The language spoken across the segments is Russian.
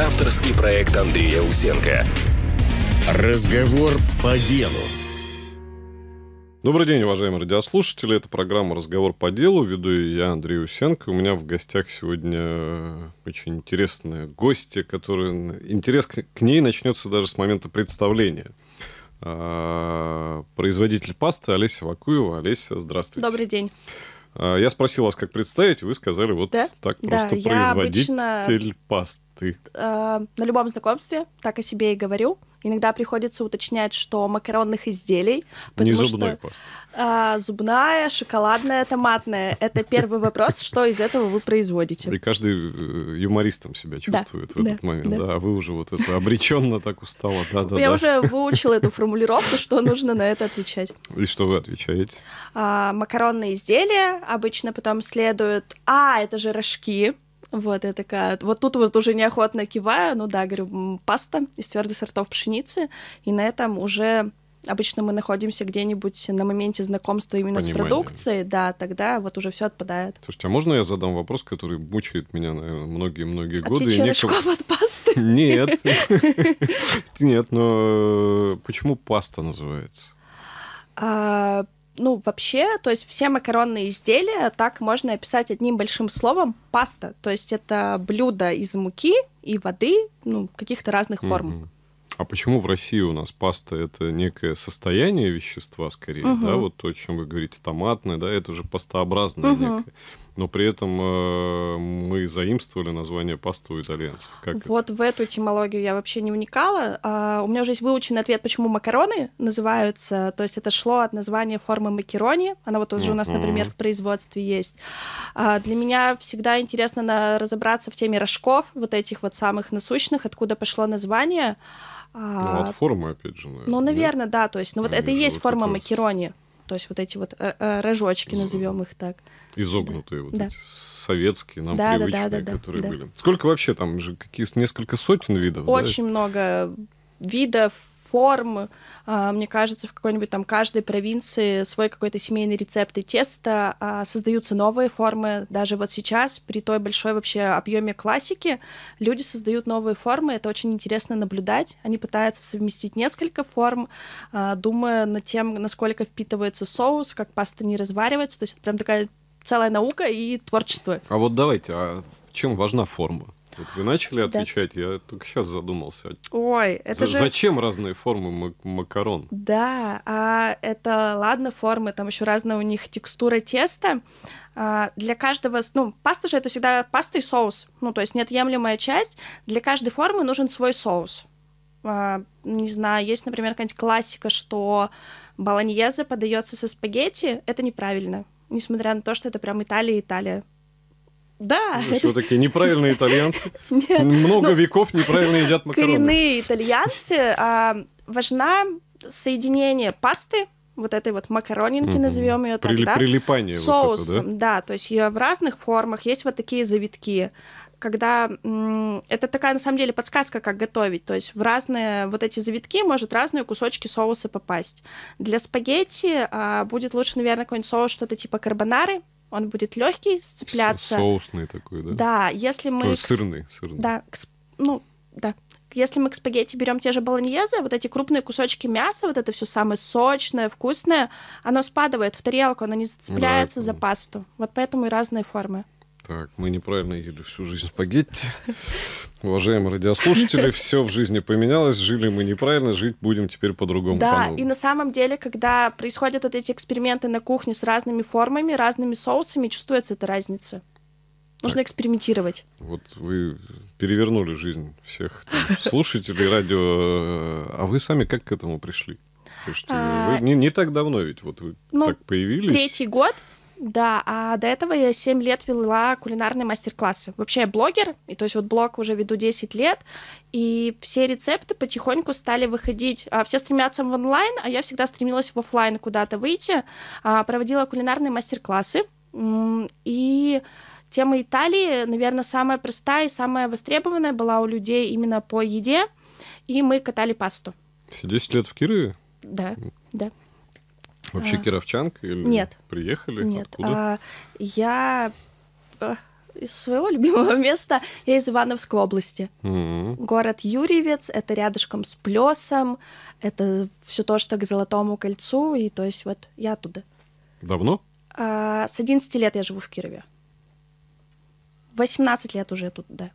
Авторский проект Андрея Усенко. Разговор по делу. Добрый день, уважаемые радиослушатели. Это программа «Разговор по делу». Веду я, Андрей Усенко. У меня в гостях сегодня э, очень интересные гости, которые... Интерес к ней начнется даже с момента представления. А, производитель пасты Олеся Вакуева. Олеся, здравствуйте. Добрый день. А, я спросил вас, как представить, вы сказали вот да? так да, просто производитель обычно, пасты. Э, на любом знакомстве так о себе и говорю. Иногда приходится уточнять, что макаронных изделий. Не зубной что, пост. А, зубная, шоколадная, томатная. Это первый вопрос, что из этого вы производите. И каждый э, юмористом себя чувствует в этот момент. Да. а вы уже вот это обреченно так устала. Да, да, Я уже выучила эту формулировку, что нужно на это отвечать. И что вы отвечаете? А, макаронные изделия обычно потом следуют. А, это же рожки. Вот, я такая, вот тут вот уже неохотно киваю, ну да, говорю, паста из твердых сортов пшеницы, и на этом уже Обычно мы находимся где-нибудь на моменте знакомства именно Понимание. с продукцией, да, тогда вот уже все отпадает. Слушайте, а можно я задам вопрос, который мучает меня, наверное, многие-многие годы? Отличие некого... от пасты? Нет. Нет, но э, почему паста называется? А, ну, вообще, то есть все макаронные изделия так можно описать одним большим словом паста. То есть это блюдо из муки и воды, ну, каких-то разных форм. Mm-hmm. А почему в России у нас паста это некое состояние вещества скорее, угу. да, вот то, о чем вы говорите, томатное, да, это же пастообразное угу. некое но при этом э, мы заимствовали название пасту итальянцев. Как вот это? в эту этимологию я вообще не вникала. А, у меня уже есть выученный ответ, почему макароны называются. То есть это шло от названия формы макарони. Она вот уже у нас, например, в производстве есть. А, для меня всегда интересно на, разобраться в теме рожков, вот этих вот самых насущных, откуда пошло название. А, ну, от формы, опять же, наверное. Ну, наверное, да. да то есть, ну, вот ну, это и есть форма макарони то есть вот эти вот э, э, рожочки, назовем их так. Изогнутые, да. вот да. эти советские, нам да, привычные, да, да, да, которые да. были. Сколько вообще там же, какие несколько сотен видов? Очень да? много видов, форм. А, мне кажется, в какой-нибудь там каждой провинции свой какой-то семейный рецепт и тесто, а, создаются новые формы. Даже вот сейчас, при той большой вообще объеме классики, люди создают новые формы. Это очень интересно наблюдать. Они пытаются совместить несколько форм, а, думая над тем, насколько впитывается соус, как паста не разваривается. То есть это прям такая целая наука и творчество. А вот давайте, а чем важна форма? Вот вы начали отвечать, да. я только сейчас задумался. Ой, это За- же... Зачем разные формы макарон? Да, а это, ладно, формы, там еще разная у них текстура теста. А, для каждого, ну, паста же это всегда паста и соус, ну, то есть неотъемлемая часть. Для каждой формы нужен свой соус. А, не знаю, есть, например, какая-нибудь классика, что баланьезе подается со спагетти, это неправильно, несмотря на то, что это прям Италия-Италия. Да. Вы что, такие неправильные итальянцы? Ну, много веков неправильно едят макароны. Коренные итальянцы. А, важна соединение пасты, вот этой вот макаронинки, mm назовем ее так, Прили- да? Прилипание Соусом, вот это, да? да, то есть ее в разных формах. Есть вот такие завитки, когда это такая на самом деле подсказка, как готовить. То есть в разные вот эти завитки может разные кусочки соуса попасть. Для спагетти а, будет лучше, наверное, какой-нибудь соус что-то типа карбонары, он будет легкий, сцепляться. Соусный такой, да? Да, если мы... То есть сырный, сырный. Да, ну, да. Если мы к спагетти берем те же болоньезе, вот эти крупные кусочки мяса, вот это все самое сочное, вкусное, оно спадывает в тарелку, оно не зацепляется да, за пасту. Вот поэтому и разные формы. Так, мы неправильно ели всю жизнь спагетти. Уважаемые радиослушатели, все в жизни поменялось, жили мы неправильно, жить будем теперь по-другому. Да, и на самом деле, когда происходят вот эти эксперименты на кухне с разными формами, разными соусами, чувствуется эта разница. Нужно экспериментировать. Вот вы перевернули жизнь всех слушателей радио. Э, а вы сами как к этому пришли? Потому что а... вы не, не так давно ведь вот вы ну, так появились. Третий год да, а до этого я 7 лет вела кулинарные мастер-классы. Вообще я блогер, и то есть вот блог уже веду 10 лет, и все рецепты потихоньку стали выходить. А, все стремятся в онлайн, а я всегда стремилась в офлайн куда-то выйти. А, проводила кулинарные мастер-классы, и тема Италии, наверное, самая простая и самая востребованная была у людей именно по еде, и мы катали пасту. Все 10 лет в Кирове? Да, да. Вообще а... кировчанка? Или Нет. Приехали? Нет. Откуда? А, я э, из своего любимого места, я из Ивановской области. Mm-hmm. Город Юрьевец, это рядышком с Плесом, это все то, что к Золотому кольцу, и то есть вот я оттуда. Давно? А, с 11 лет я живу в Кирове. 18 лет уже тут, да.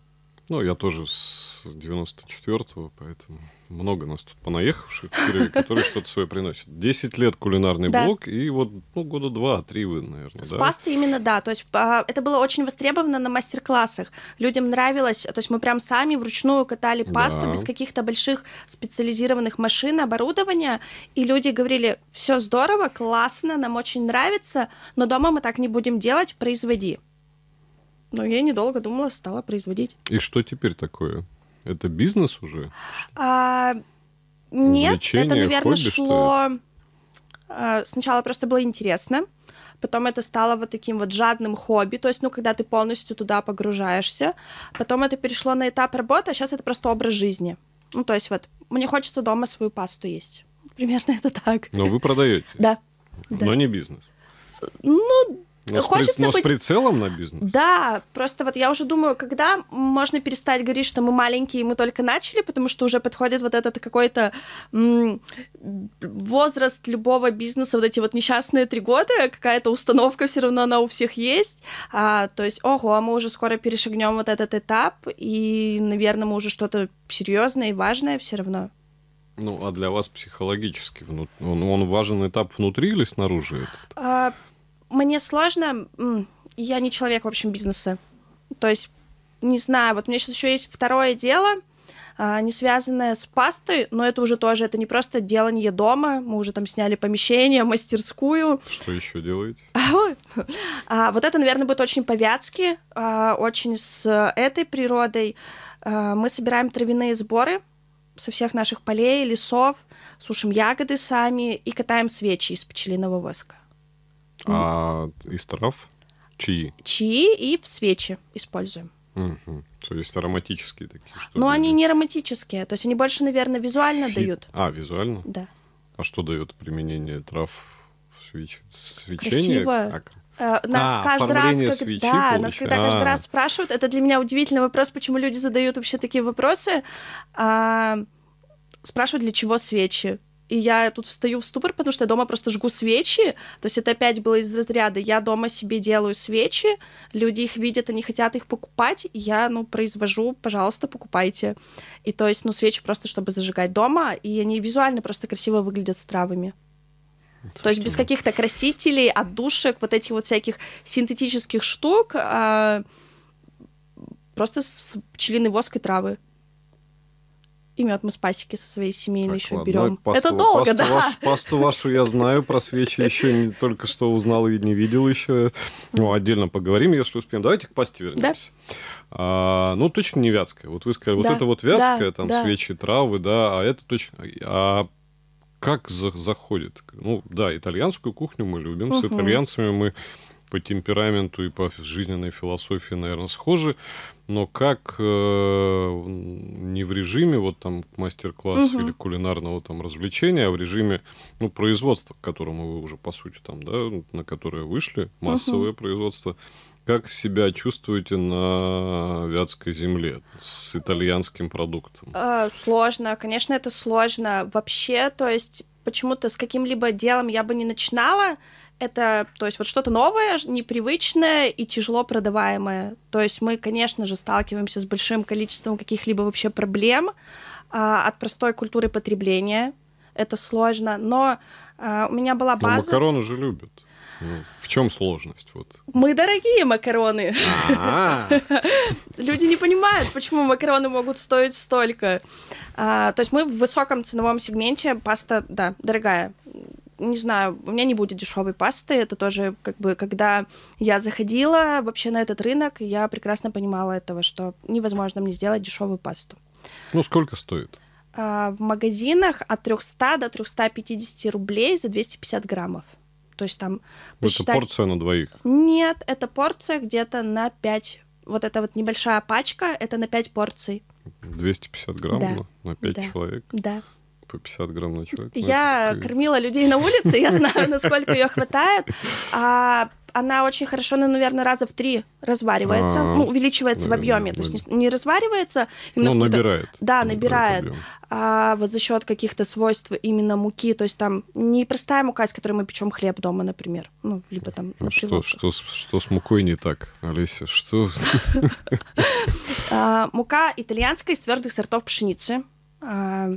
Ну, я тоже с 94-го, поэтому много нас тут понаехавших, которые что-то свое приносят. Десять лет кулинарный блог, и вот ну, года два-три вы, наверное, С пастой именно, да. То есть а, это было очень востребовано на мастер-классах. Людям нравилось, то есть мы прям сами вручную катали пасту без каких-то больших специализированных машин, оборудования, и люди говорили, все здорово, классно, нам очень нравится, но дома мы так не будем делать, производи. Но я недолго думала, стала производить. И что теперь такое? Это бизнес уже? А, нет, Увлечение, это, наверное, хобби, шло... Это? А, сначала просто было интересно, потом это стало вот таким вот жадным хобби, то есть, ну, когда ты полностью туда погружаешься, потом это перешло на этап работы, а сейчас это просто образ жизни. Ну, то есть вот, мне хочется дома свою пасту есть. Примерно это так. Но вы продаете. Да. Но да. не бизнес. Ну, но Хочется но быть... с прицелом на бизнес? Да, просто вот я уже думаю, когда можно перестать говорить, что мы маленькие, мы только начали, потому что уже подходит вот этот какой-то м- возраст любого бизнеса, вот эти вот несчастные три года, какая-то установка все равно она у всех есть. А, то есть, ого, а мы уже скоро перешагнем вот этот этап, и, наверное, мы уже что-то серьезное и важное все равно. Ну, а для вас психологически, он, он важен этап внутри или снаружи? Этот? А, мне сложно, я не человек, в общем, бизнеса. То есть, не знаю, вот у меня сейчас еще есть второе дело, а, не связанное с пастой, но это уже тоже, это не просто делание дома, мы уже там сняли помещение, мастерскую. Что еще делаете? А, а, вот это, наверное, будет очень по а, очень с этой природой. Мы собираем травяные сборы со всех наших полей, лесов, сушим ягоды сами и катаем свечи из пчелиного воска. А из трав? Чаи? Чаи и в свечи используем. Угу. То есть ароматические такие Ну они не ароматические. То есть они больше, наверное, визуально Фи... дают. А, визуально? Да. А что дает применение трав в свеч... свечении? Красиво. Э, нас а, каждый раз, как... свечи, да, нас когда а. каждый раз спрашивают, это для меня удивительный вопрос, почему люди задают вообще такие вопросы. А, спрашивают, для чего свечи? и я тут встаю в ступор, потому что я дома просто жгу свечи. То есть это опять было из разряда. Я дома себе делаю свечи, люди их видят, они хотят их покупать, и я, ну, произвожу, пожалуйста, покупайте. И то есть, ну, свечи просто, чтобы зажигать дома, и они визуально просто красиво выглядят с травами. Слушайте. То есть без каких-то красителей, отдушек, вот этих вот всяких синтетических штук, а просто с пчелиный воск и травы и мед мы с пасеки со своей семейной еще берем. это долго, пасту да? Ваш, пасту вашу я знаю, про свечи еще не только что узнал и не видел еще. Ну, отдельно поговорим, если успеем. Давайте к пасте вернемся. Да. А, ну, точно не вятская. Вот вы сказали, да. вот это вот вятская, да, там да. свечи, травы, да, а это точно... А как за, заходит? Ну, да, итальянскую кухню мы любим, угу. с итальянцами мы по темпераменту и по жизненной философии, наверное, схожи, но как э, не в режиме вот там мастер-класса угу. или кулинарного там развлечения, а в режиме ну, производства, к которому вы уже по сути там, да, на которое вышли, массовое угу. производство, как себя чувствуете на вятской земле с итальянским продуктом? Э, сложно, конечно, это сложно. Вообще, то есть почему-то с каким-либо делом я бы не начинала, это, то есть, вот что-то новое, непривычное и тяжело продаваемое. То есть мы, конечно же, сталкиваемся с большим количеством каких-либо вообще проблем а, от простой культуры потребления. Это сложно, но а, у меня была ну, база... Но макароны же любят. Ну, в чем сложность? Вот. Мы дорогие макароны. А. Люди не понимают, почему макароны могут стоить столько. А, то есть мы в высоком ценовом сегменте, паста, да, дорогая не знаю, у меня не будет дешевой пасты. Это тоже как бы, когда я заходила вообще на этот рынок, я прекрасно понимала этого, что невозможно мне сделать дешевую пасту. Ну, сколько стоит? А, в магазинах от 300 до 350 рублей за 250 граммов. То есть там... Ну, посчитать... Это порция на двоих? Нет, это порция где-то на 5... Вот эта вот небольшая пачка, это на 5 порций. 250 грамм да. Ну, на 5 да. человек? Да по типа, 50 грамм на человека. Ну, я это... Типа кормила людей на улице, я знаю, насколько ее хватает. А она очень хорошо, ну, наверное, раза в три разваривается, а, ну, увеличивается наверное, в объеме, то есть не, разваривается. Ну, набирает. Да, набирает. а, вот за счет каких-то свойств именно муки, то есть там не простая мука, с которой мы печем хлеб дома, например, ну, либо там ну, на что, что, что с мукой не так, Олеся, что? А, мука итальянская из твердых сортов пшеницы. А,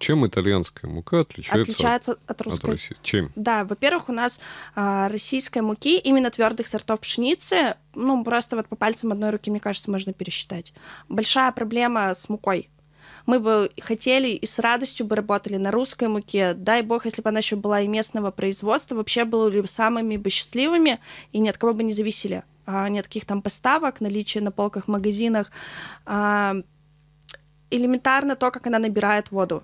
чем итальянская мука отличается, отличается от русской? От России? Чем? Да, во-первых, у нас а, российской муки именно твердых сортов пшеницы, ну просто вот по пальцам одной руки, мне кажется, можно пересчитать. Большая проблема с мукой мы бы хотели и с радостью бы работали на русской муке. Дай бог, если бы она еще была и местного производства, вообще были бы самыми бы счастливыми и ни от кого бы не зависели. А, ни от каких там поставок, наличия на полках, магазинах. А, элементарно то, как она набирает воду.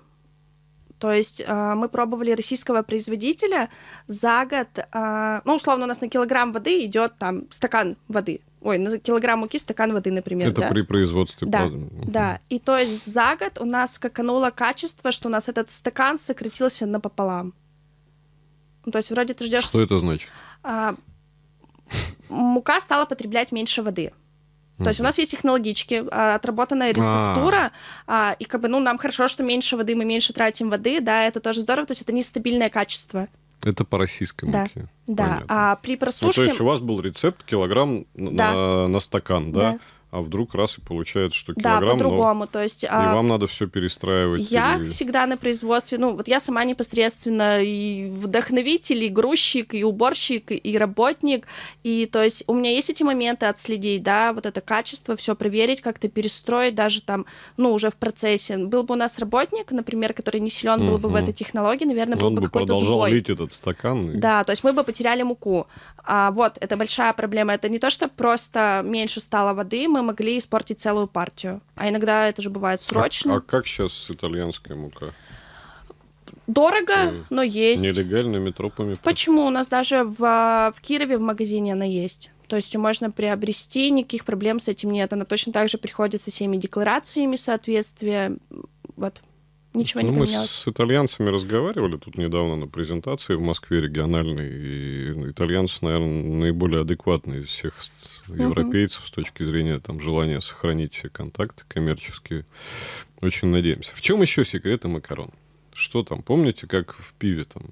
То есть э, мы пробовали российского производителя за год, э, ну, условно, у нас на килограмм воды идет там стакан воды. Ой, на килограмм муки стакан воды, например. Это да. при производстве. Да, угу. да. И то есть за год у нас скакануло качество, что у нас этот стакан сократился напополам. Ну, то есть вроде ты ждешь... Что это значит? А, мука стала потреблять меньше воды. Mm-hmm. То есть у нас есть технологички, а, отработанная рецептура, а. а, и как бы, ну, нам хорошо, что меньше воды, мы меньше тратим воды, да, это тоже здорово, то есть это нестабильное качество. Это по российской да. муке. Да, Понятно. а при просушке... Ну, то есть у вас был рецепт килограмм да. на, на стакан, да? да а вдруг раз и получается, что килограмм... Да, по-другому, но... то есть... И а, вам надо все перестраивать. Я или... всегда на производстве, ну, вот я сама непосредственно и вдохновитель, и грузчик, и уборщик, и работник, и, то есть, у меня есть эти моменты отследить, да, вот это качество, все проверить, как-то перестроить даже там, ну, уже в процессе. Был бы у нас работник, например, который не силен был бы в этой технологии, наверное, был бы какой-то продолжал сбой. лить этот стакан. И... Да, то есть мы бы потеряли муку. А, вот, это большая проблема. Это не то, что просто меньше стало воды, мы могли испортить целую партию. А иногда это же бывает а- срочно. А, а как сейчас итальянская мука? Дорого, mm. но есть. Нелегальными метропами. Почему? У нас даже в, а, в Кирове в магазине она есть. То есть можно приобрести, никаких проблем с этим нет. Она точно так же приходит со всеми декларациями соответствия. Вот. Ничего не ну, поменялось. Мы с итальянцами разговаривали тут недавно на презентации в Москве региональной. И ну, итальянцы, наверное, наиболее адекватные из всех европейцев с точки зрения там, желания сохранить все контакты коммерческие. Очень надеемся. В чем еще секреты макарон? Что там, помните, как в пиве там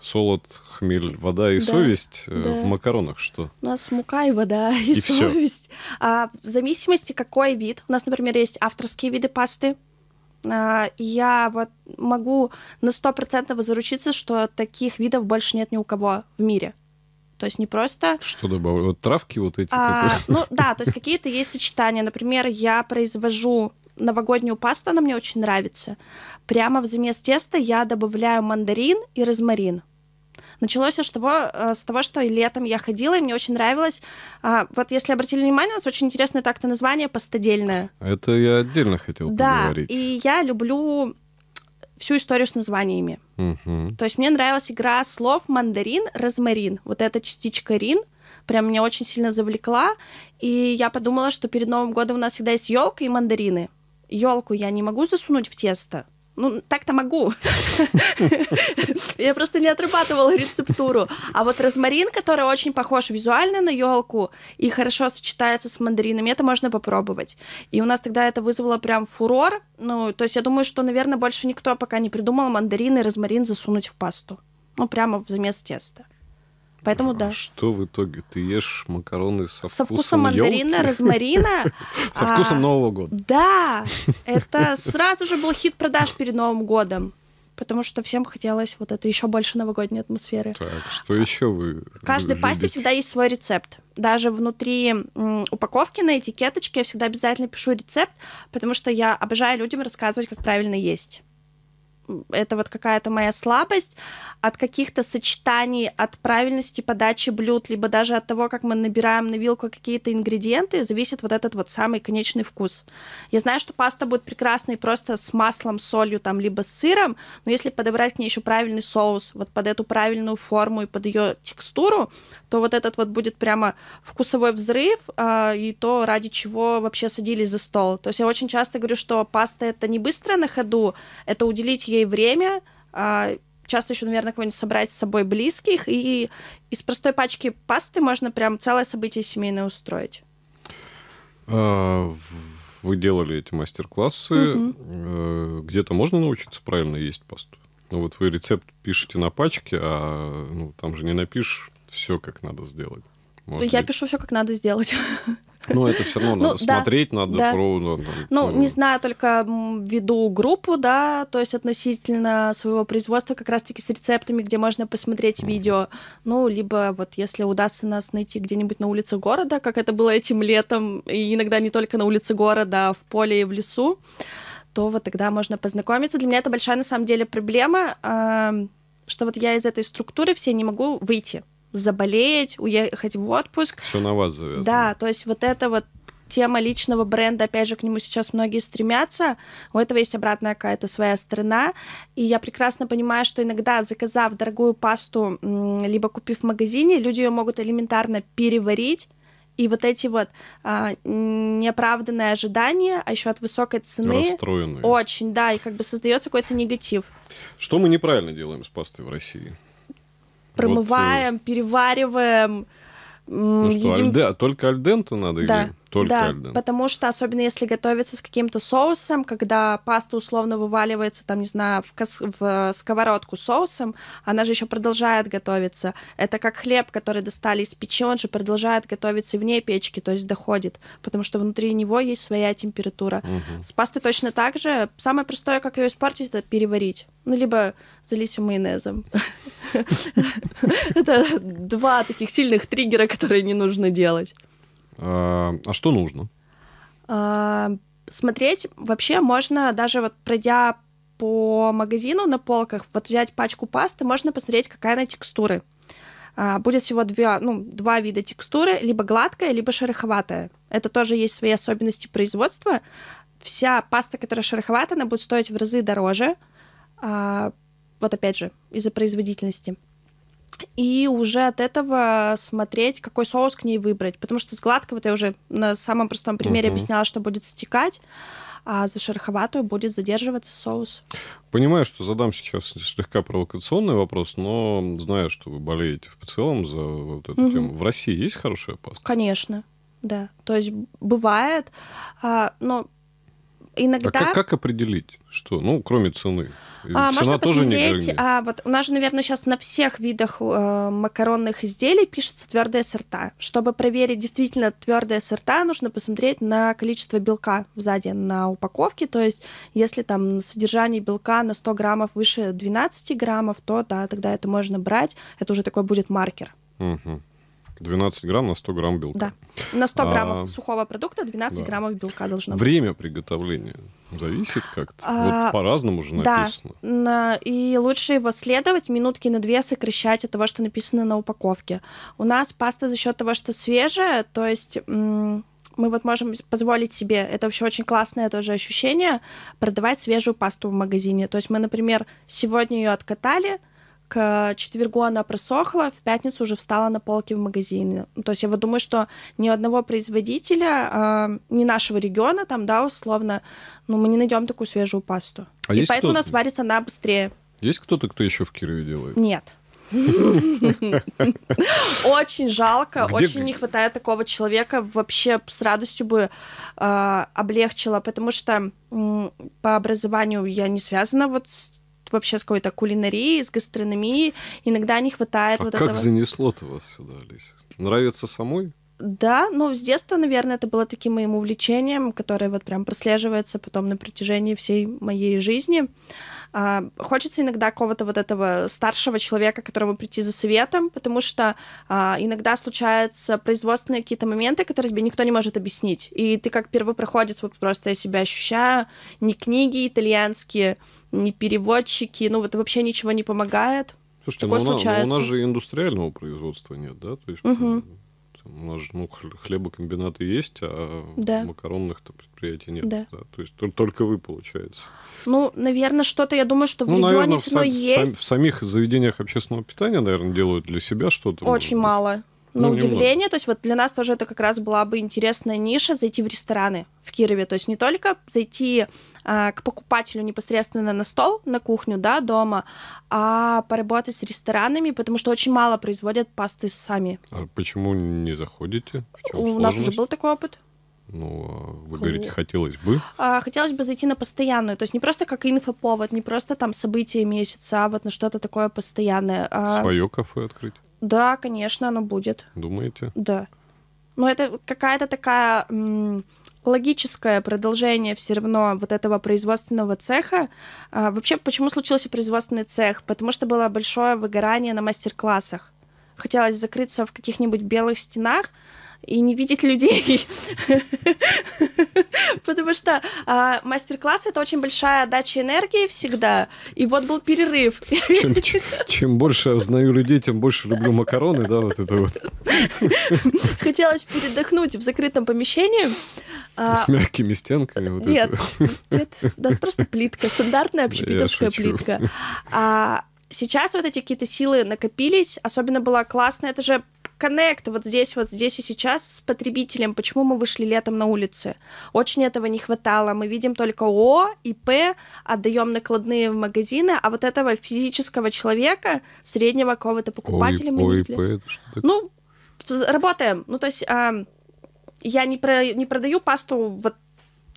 солод, хмель, вода и да, совесть э, да. в макаронах что? У нас мука и вода и, и совесть. А, в зависимости какой вид. У нас, например, есть авторские виды пасты. А, я вот могу на сто процентов заручиться, что таких видов больше нет ни у кого в мире. То есть не просто... Что добавлю? Вот травки вот эти? А, Ну да, то есть какие-то есть сочетания. Например, я произвожу новогоднюю пасту, она мне очень нравится. Прямо в замес теста я добавляю мандарин и розмарин. Началось с того, э, с того, что летом я ходила, и мне очень нравилось. А, вот если обратили внимание, у нас очень интересное так-то название «Пастодельное». Это я отдельно хотел да, поговорить. Да, и я люблю всю историю с названиями. Угу. То есть мне нравилась игра слов мандарин, розмарин. Вот эта частичка рин прям меня очень сильно завлекла. И я подумала, что перед Новым годом у нас всегда есть елка и мандарины. Елку я не могу засунуть в тесто, ну, так-то могу. Я просто не отрабатывала рецептуру. А вот розмарин, который очень похож визуально на елку и хорошо сочетается с мандаринами, это можно попробовать. И у нас тогда это вызвало прям фурор. Ну, то есть я думаю, что, наверное, больше никто пока не придумал мандарин и розмарин засунуть в пасту. Ну, прямо в замес теста. Поэтому а да. Что в итоге? Ты ешь макароны со, со вкусом, вкусом мандарина, елки? розмарина. Со а, вкусом Нового года. Да, это сразу же был хит продаж перед Новым годом потому что всем хотелось вот этой еще больше новогодней атмосферы. Так, что еще вы? В каждой пасте всегда есть свой рецепт. Даже внутри м, упаковки на этикеточке я всегда обязательно пишу рецепт, потому что я обожаю людям рассказывать, как правильно есть это вот какая-то моя слабость, от каких-то сочетаний, от правильности подачи блюд, либо даже от того, как мы набираем на вилку какие-то ингредиенты, зависит вот этот вот самый конечный вкус. Я знаю, что паста будет прекрасной просто с маслом, солью, там, либо с сыром, но если подобрать к ней еще правильный соус, вот под эту правильную форму и под ее текстуру, то вот этот вот будет прямо вкусовой взрыв э, и то, ради чего вообще садились за стол. То есть я очень часто говорю, что паста это не быстро на ходу, это уделить ей время, э, часто еще, наверное, кого-нибудь собрать с собой близких, и из простой пачки пасты можно прям целое событие семейное устроить. А, вы делали эти мастер-классы. Угу. Где-то можно научиться правильно есть пасту? Ну, вот вы рецепт пишете на пачке, а ну, там же не напишешь все как надо сделать. Может я быть. пишу все как надо сделать. Ну, это все равно ну, надо ну, смотреть, да, надо да. Про, ну, ну, ну, не знаю, только веду группу, да, то есть относительно своего производства, как раз-таки с рецептами, где можно посмотреть mm-hmm. видео. Ну, либо вот если удастся нас найти где-нибудь на улице города, как это было этим летом, и иногда не только на улице города, а в поле и в лесу, то вот тогда можно познакомиться. Для меня это большая, на самом деле, проблема, что вот я из этой структуры все не могу выйти заболеть, уехать в отпуск. Все на вас завязано. Да, то есть вот это вот тема личного бренда, опять же, к нему сейчас многие стремятся. У этого есть обратная какая-то своя сторона. И я прекрасно понимаю, что иногда, заказав дорогую пасту, либо купив в магазине, люди ее могут элементарно переварить. И вот эти вот а, неоправданные ожидания, а еще от высокой цены, Расстроенные. очень, да, и как бы создается какой-то негатив. Что мы неправильно делаем с пастой в России? промываем, вот. Э, перевариваем. Ну что, едим... альде... только альденту надо? Да. Или... Только да, Альден. потому что, особенно если готовится с каким-то соусом, когда паста условно вываливается, там, не знаю, в, кос- в сковородку соусом, она же еще продолжает готовиться. Это как хлеб, который достали из печи, он же продолжает готовиться вне печки, то есть доходит, потому что внутри него есть своя температура. Угу. С пастой точно так же. Самое простое, как ее испортить, это переварить. Ну, либо залить ее майонезом. Это два таких сильных триггера, которые не нужно делать. А, а что нужно? А, смотреть вообще можно даже вот пройдя по магазину на полках, вот взять пачку пасты, можно посмотреть, какая она текстуры. А, будет всего две, ну, два вида текстуры, либо гладкая, либо шероховатая. Это тоже есть свои особенности производства. Вся паста, которая шероховатая, она будет стоить в разы дороже. Вот опять же, из-за производительности и уже от этого смотреть, какой соус к ней выбрать. Потому что с гладкой, вот я уже на самом простом примере угу. объясняла, что будет стекать, а за шероховатую будет задерживаться соус. Понимаю, что задам сейчас слегка провокационный вопрос, но знаю, что вы болеете в целом за вот эту угу. тему. В России есть хорошая паста? Конечно, да. То есть бывает, а, но а иногда... А как, как определить, что, ну, кроме цены? А, Цена можно посмотреть, не а, вот у нас же, наверное, сейчас на всех видах э, макаронных изделий пишется твердая сорта. Чтобы проверить действительно твердая сорта, нужно посмотреть на количество белка сзади на упаковке. То есть, если там содержание белка на 100 граммов выше 12 граммов, то да, тогда это можно брать. Это уже такой будет маркер. Угу. 12 грамм на 100 грамм белка. Да. На 100 а, граммов а, сухого продукта 12 да. граммов белка должно Время быть. Время приготовления зависит как-то. А, вот по-разному же написано. Да. И лучше его следовать, минутки на две сокращать от того, что написано на упаковке. У нас паста за счет того, что свежая, то есть мы вот можем позволить себе, это вообще очень классное тоже ощущение, продавать свежую пасту в магазине. То есть мы, например, сегодня ее откатали, к четвергу она просохла, в пятницу уже встала на полке в магазине. Ну, то есть я вот думаю, что ни одного производителя, э, ни нашего региона, там, да, условно, ну, мы не найдем такую свежую пасту. А И поэтому у нас варится она быстрее. Есть кто-то, кто еще в Кирове делает? Нет. Очень жалко, очень не хватает такого человека. Вообще с радостью бы э, облегчила, потому что по образованию я не связана вот с вообще с какой-то кулинарией, с гастрономией. Иногда не хватает а вот как этого. Как занесло-то вас сюда, Алиса? Нравится самой? Да, но ну, с детства, наверное, это было таким моим увлечением, которое вот прям прослеживается потом на протяжении всей моей жизни. Uh, а, хочется иногда какого-то вот этого старшего человека, к которому прийти за советом, потому что а, иногда случаются производственные какие-то моменты, которые тебе никто не может объяснить. И ты как первопроходец, вот просто я себя ощущаю, ни книги итальянские, ни переводчики, ну вот вообще ничего не помогает. Слушайте, Такое но ну, ну, у, нас, у нас же индустриального производства нет, да? То есть, угу. Там у нас же ну, хлебокомбинаты есть, а да. макаронных-то предприятий нет. Да. Да. То есть только вы, получается. Ну, наверное, что-то, я думаю, что в ну, регионе наверное, все равно сам, есть. в самих заведениях общественного питания, наверное, делают для себя что-то. Очень мало. Ну, на ну, удивление. То есть вот для нас тоже это как раз была бы интересная ниша зайти в рестораны в Кирове. То есть не только зайти а, к покупателю непосредственно на стол, на кухню, да, дома, а поработать с ресторанами, потому что очень мало производят пасты сами. А почему не заходите? У нас уже был такой опыт. Ну, а вы говорите, хотелось бы. А, хотелось бы зайти на постоянную, то есть не просто как инфоповод, не просто там события месяца, а вот на что-то такое постоянное. А Свое кафе открыть? Да, конечно, оно будет. Думаете? Да. Но это какая-то такая логическое продолжение все равно вот этого производственного цеха. А, вообще, почему случился производственный цех? Потому что было большое выгорание на мастер-классах. Хотелось закрыться в каких-нибудь белых стенах, и не видеть людей. Потому что а, мастер-класс это очень большая отдача энергии всегда. И вот был перерыв. Чем, чем, чем больше узнаю людей, тем больше люблю макароны, да, вот это вот. Хотелось передохнуть в закрытом помещении. А, С мягкими стенками. Вот нет, это. нет, да нас просто плитка, стандартная общепитовская плитка. А сейчас вот эти какие-то силы накопились, особенно было классно, это же коннект вот здесь, вот здесь и сейчас с потребителем, почему мы вышли летом на улице? Очень этого не хватало. Мы видим только О и П, отдаем накладные в магазины, а вот этого физического человека, среднего какого-то покупателя Ой, мы О не П, Ну, работаем. Ну, то есть а, я не, про, не продаю пасту вот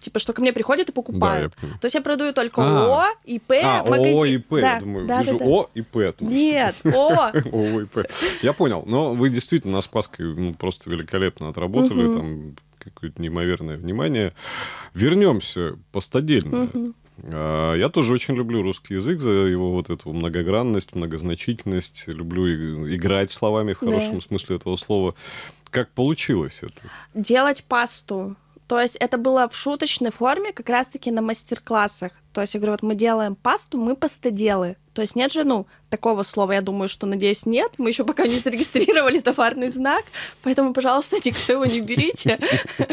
Типа, что ко мне приходят и покупают. Да, То есть я продаю только а О и П а, магазин. О и П, да. я думаю, да, вижу да, да. О и П. Нет, О. О и П. Я понял, но вы действительно с Паской ну, просто великолепно отработали, там какое-то неимоверное внимание. Вернемся постадельно. А, я тоже очень люблю русский язык за его вот эту многогранность, многозначительность. Люблю играть словами в хорошем да. смысле этого слова. Как получилось это? Делать пасту то есть это было в шуточной форме как раз-таки на мастер-классах. То есть я говорю, вот мы делаем пасту, мы пастоделы. То есть нет же, ну, такого слова, я думаю, что, надеюсь, нет. Мы еще пока не зарегистрировали товарный знак, поэтому, пожалуйста, никто его не берите.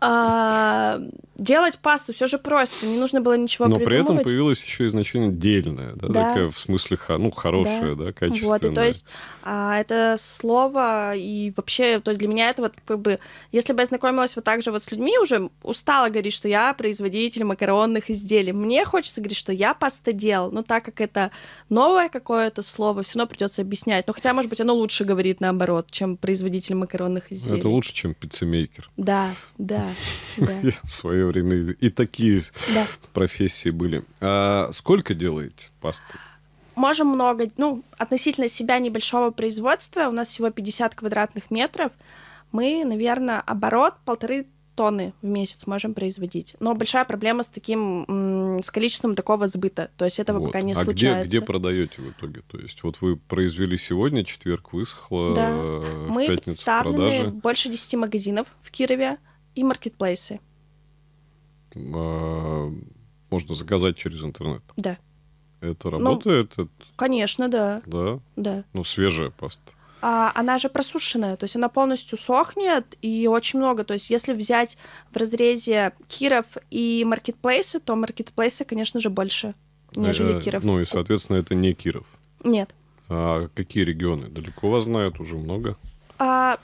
А, делать пасту все же просто, не нужно было ничего Но при этом появилось еще и значение дельное, да, такое в смысле, ну, хорошее, да, качественное. Вот, и то есть а, это слово и вообще, то есть для меня это вот как бы, если бы я знакомилась вот так же вот с людьми, уже устала говорить, что я производитель макаронных изделий. Мне хочется говорить, что я пастодел, но так как это новое какое-то слово, все равно придется объяснять. Ну, хотя, может быть, оно лучше говорит наоборот, чем производитель макаронных ну, изделий. Это лучше, чем пиццемейкер. Да, да, да. В свое время и такие профессии были. А сколько делаете пасты? Можем много, ну, относительно себя небольшого производства, у нас всего 50 квадратных метров, мы, наверное, оборот полторы тонны в месяц можем производить. Но большая проблема с таким, с количеством такого сбыта. То есть этого вот. пока не а случается. Где, где продаете в итоге? То есть вот вы произвели сегодня, четверг высохло, да. Э, в Мы пятницу представлены продажи. больше 10 магазинов в Кирове и маркетплейсы. А, можно заказать через интернет? Да. Это ну, работает? Ну, Конечно, да. Да? Да. Ну, свежая паста а, она же просушенная, то есть она полностью сохнет, и очень много, то есть если взять в разрезе Киров и маркетплейсы, то маркетплейсы, конечно же, больше, нежели э, Киров. Ну и, соответственно, это не Киров. Нет. А какие регионы? Далеко вас знают, уже много. А,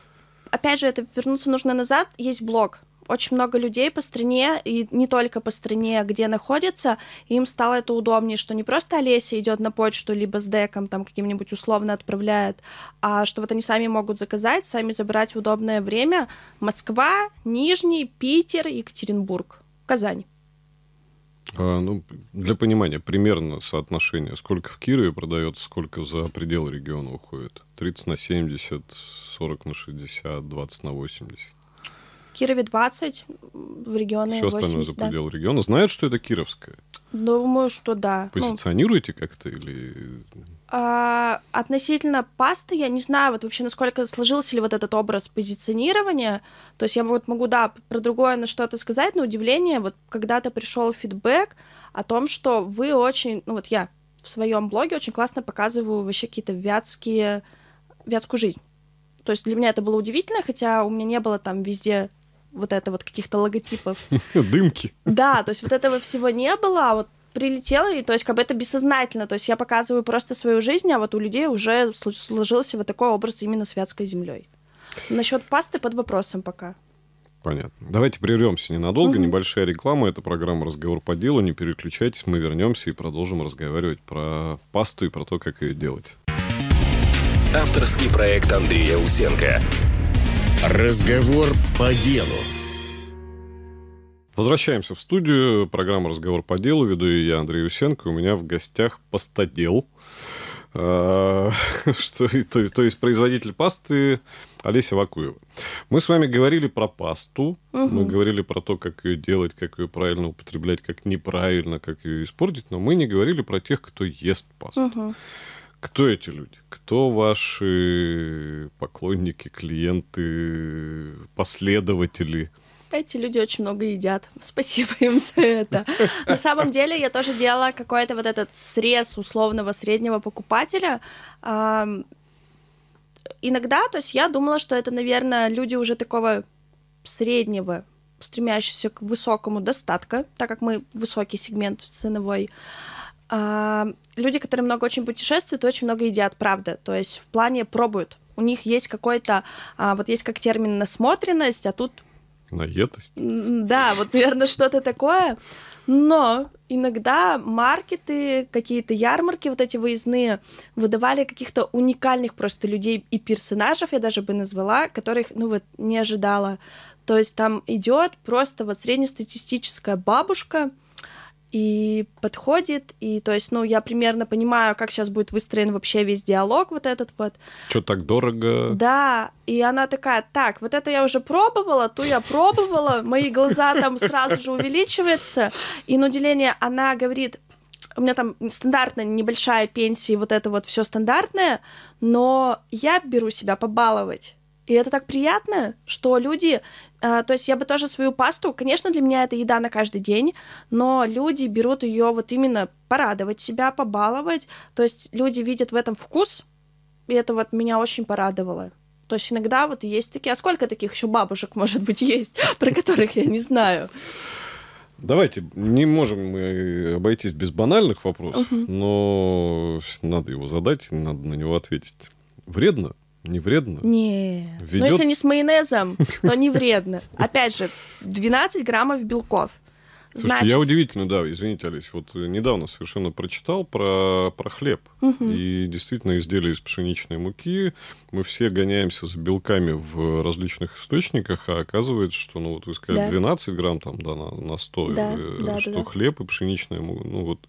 опять же, это вернуться нужно назад. Есть блог очень много людей по стране, и не только по стране, где находится, им стало это удобнее, что не просто Олеся идет на почту, либо с деком там каким-нибудь условно отправляет, а что вот они сами могут заказать, сами забрать в удобное время Москва, Нижний, Питер, Екатеринбург, Казань. А, ну, для понимания, примерно соотношение, сколько в Кирове продается, сколько за пределы региона уходит? 30 на 70, 40 на 60, 20 на 80. Кирове 20, в регионе Все 80, остальное за да. региона. Знают, что это Кировская? Думаю, что да. Ну, Позиционируете ну, как-то или... А, относительно пасты я не знаю, вот вообще, насколько сложился ли вот этот образ позиционирования. То есть я вот могу, да, про другое на что-то сказать, но удивление, вот когда-то пришел фидбэк о том, что вы очень, ну вот я в своем блоге очень классно показываю вообще какие-то вятские, вятскую жизнь. То есть для меня это было удивительно, хотя у меня не было там везде вот это вот каких-то логотипов. Дымки. Да, то есть вот этого всего не было, а вот прилетело и то есть как бы это бессознательно, то есть я показываю просто свою жизнь, а вот у людей уже сложился вот такой образ именно с Вятской землей. Насчет пасты под вопросом пока. Понятно. Давайте прервемся ненадолго. Угу. Небольшая реклама. Это программа «Разговор по делу». Не переключайтесь, мы вернемся и продолжим разговаривать про пасту и про то, как ее делать. Авторский проект Андрея Усенко. Разговор по делу. Возвращаемся в студию. Программа «Разговор по делу». Веду ее я, Андрей Усенко. У меня в гостях постодел. А, что, то, то есть производитель пасты Олеся Вакуева. Мы с вами говорили про пасту, угу. мы говорили про то, как ее делать, как ее правильно употреблять, как неправильно, как ее испортить, но мы не говорили про тех, кто ест пасту. Угу. Кто эти люди? Кто ваши поклонники, клиенты, последователи? Эти люди очень много едят. Спасибо им за это. На самом деле я тоже делала какой-то вот этот срез условного среднего покупателя. Иногда, то есть я думала, что это, наверное, люди уже такого среднего, стремящиеся к высокому достатка, так как мы высокий сегмент ценовой. А, люди, которые много очень путешествуют, очень много едят, правда. То есть в плане пробуют. У них есть какой-то, а, вот есть как термин насмотренность, а тут... Наедость. Да, вот, наверное, что-то такое. Но иногда маркеты, какие-то ярмарки вот эти выездные выдавали каких-то уникальных просто людей и персонажей, я даже бы назвала, которых, ну вот, не ожидала. То есть там идет просто вот среднестатистическая бабушка, и подходит, и то есть, ну, я примерно понимаю, как сейчас будет выстроен вообще весь диалог вот этот вот. Что так дорого? Да, и она такая, так, вот это я уже пробовала, ту я пробовала, мои глаза там сразу же увеличиваются, и на уделение она говорит, у меня там стандартная небольшая пенсия, вот это вот все стандартное, но я беру себя побаловать. И это так приятно, что люди... Э, то есть я бы тоже свою пасту... Конечно, для меня это еда на каждый день, но люди берут ее вот именно порадовать себя, побаловать. То есть люди видят в этом вкус, и это вот меня очень порадовало. То есть иногда вот есть такие... А сколько таких еще бабушек, может быть, есть, про которых я не знаю? Давайте, не можем мы обойтись без банальных вопросов, но надо его задать, надо на него ответить. Вредно не вредно? Не. Ну, Ведет... Но если не с майонезом, то не вредно. Опять же, 12 граммов белков. Слушайте, Значит... я удивительно, да, извините, Олесь, вот недавно совершенно прочитал про, про хлеб. Угу. И действительно изделия из пшеничной муки. Мы все гоняемся за белками в различных источниках, а оказывается, что, ну вот вы сказали, да. 12 грамм там, да, на, на 100, да, и, э, да, что да. хлеб и пшеничная мука, ну вот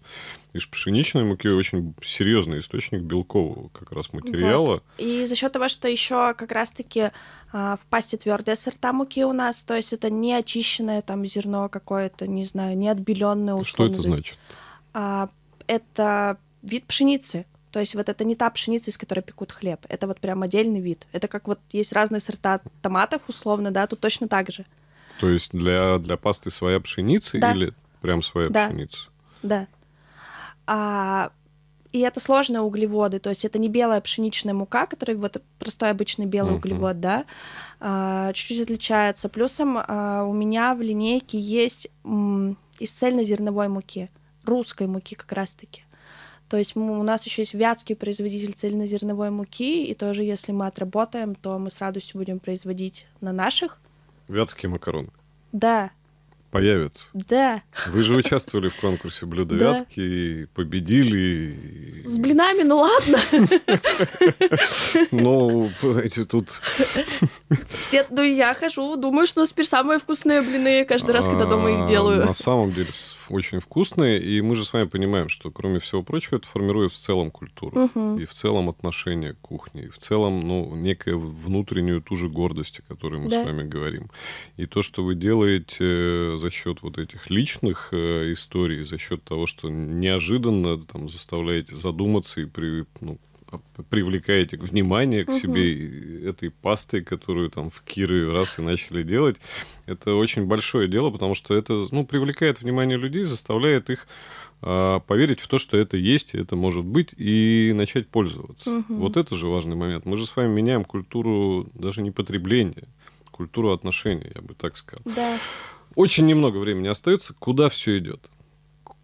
из пшеничной муки очень серьезный источник белкового как раз материала. Вот. И за счет того, что еще как раз-таки а, в пасте твердые сорта муки у нас, то есть это не очищенное там зерно какое-то, не знаю, неотбеленная условно. Что это значит? А, это вид пшеницы. То есть вот это не та пшеница, из которой пекут хлеб. Это вот прям отдельный вид. Это как вот есть разные сорта томатов условно, да, тут точно так же. То есть для, для пасты своя пшеница да. или прям своя да. пшеница? Да. А и это сложные углеводы, то есть это не белая пшеничная мука, которая вот простой обычный белый mm-hmm. углевод, да, а, чуть-чуть отличается. Плюсом а, у меня в линейке есть из цельнозерновой муки, русской муки как раз-таки. То есть у нас еще есть вятский производитель цельнозерновой муки, и тоже если мы отработаем, то мы с радостью будем производить на наших. Вятские макароны. Да, появятся. Да. Вы же участвовали в конкурсе блюдовятки, да. и победили. С блинами, ну ладно. Ну, эти тут... Нет, ну я хожу, думаю, что у нас теперь самые вкусные блины каждый раз, когда дома их а, делаю. На самом деле очень вкусные, и мы же с вами понимаем, что кроме всего прочего это формирует в целом культуру, и в целом отношение к кухне, и в целом, ну, некую внутреннюю ту же гордость, о которой мы с вами говорим. И то, что вы делаете э, за счет вот этих личных э, историй, за счет того, что неожиданно там заставляете задуматься и при, ну, а, привлекаете внимание к угу. себе этой пастой, которую там в Киры раз и начали делать, это очень большое дело, потому что это ну, привлекает внимание людей, заставляет их а, поверить в то, что это есть, это может быть, и начать пользоваться. Угу. Вот это же важный момент. Мы же с вами меняем культуру даже не потребления, культуру отношений, я бы так сказал. Да. Очень немного времени остается. Куда все идет?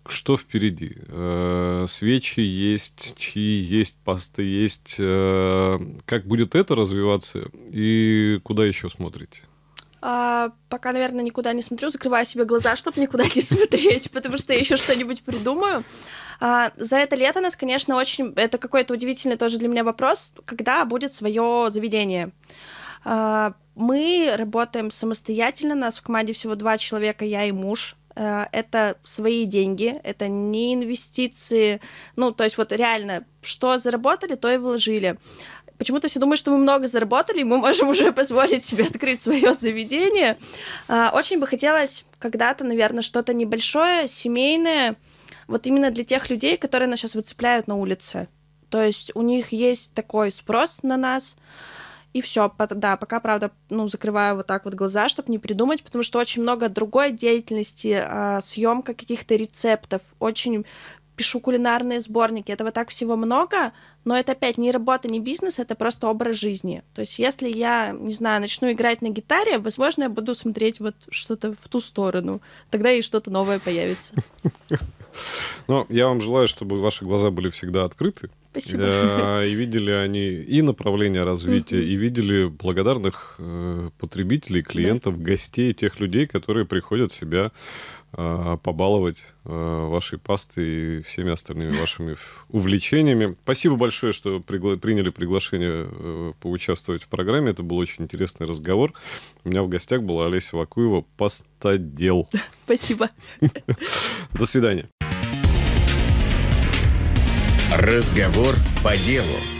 Что впереди? Э, свечи есть, чьи есть, пасты есть. Э, как будет это развиваться и куда еще смотрите? А, пока, наверное, никуда не смотрю, закрываю себе глаза, чтобы никуда не смотреть, потому что я еще что-нибудь придумаю. А, за это лето нас, конечно, очень... Это какой-то удивительный тоже для меня вопрос, когда будет свое заведение. А, мы работаем самостоятельно, нас в команде всего два человека, я и муж. Э, это свои деньги, это не инвестиции. Ну, то есть вот реально, что заработали, то и вложили. Почему-то все думают, что мы много заработали, и мы можем уже позволить себе открыть свое заведение. Э, очень бы хотелось когда-то, наверное, что-то небольшое, семейное, вот именно для тех людей, которые нас сейчас выцепляют на улице. То есть у них есть такой спрос на нас и все, да, пока, правда, ну, закрываю вот так вот глаза, чтобы не придумать, потому что очень много другой деятельности, а, съемка каких-то рецептов, очень пишу кулинарные сборники, этого так всего много, но это опять не работа, не бизнес, это просто образ жизни. То есть если я, не знаю, начну играть на гитаре, возможно, я буду смотреть вот что-то в ту сторону, тогда и что-то новое появится. Ну, я вам желаю, чтобы ваши глаза были всегда открыты, Спасибо. И видели они и направление развития, и видели благодарных э, потребителей, клиентов, гостей, тех людей, которые приходят себя а, побаловать э, вашей пастой и всеми остальными вашими увлечениями. Спасибо большое, что пригла- приняли приглашение э, поучаствовать в программе. Это был очень интересный разговор. У меня в гостях была Олеся Вакуева, пастодел. Спасибо. До свидания. Разговор по делу.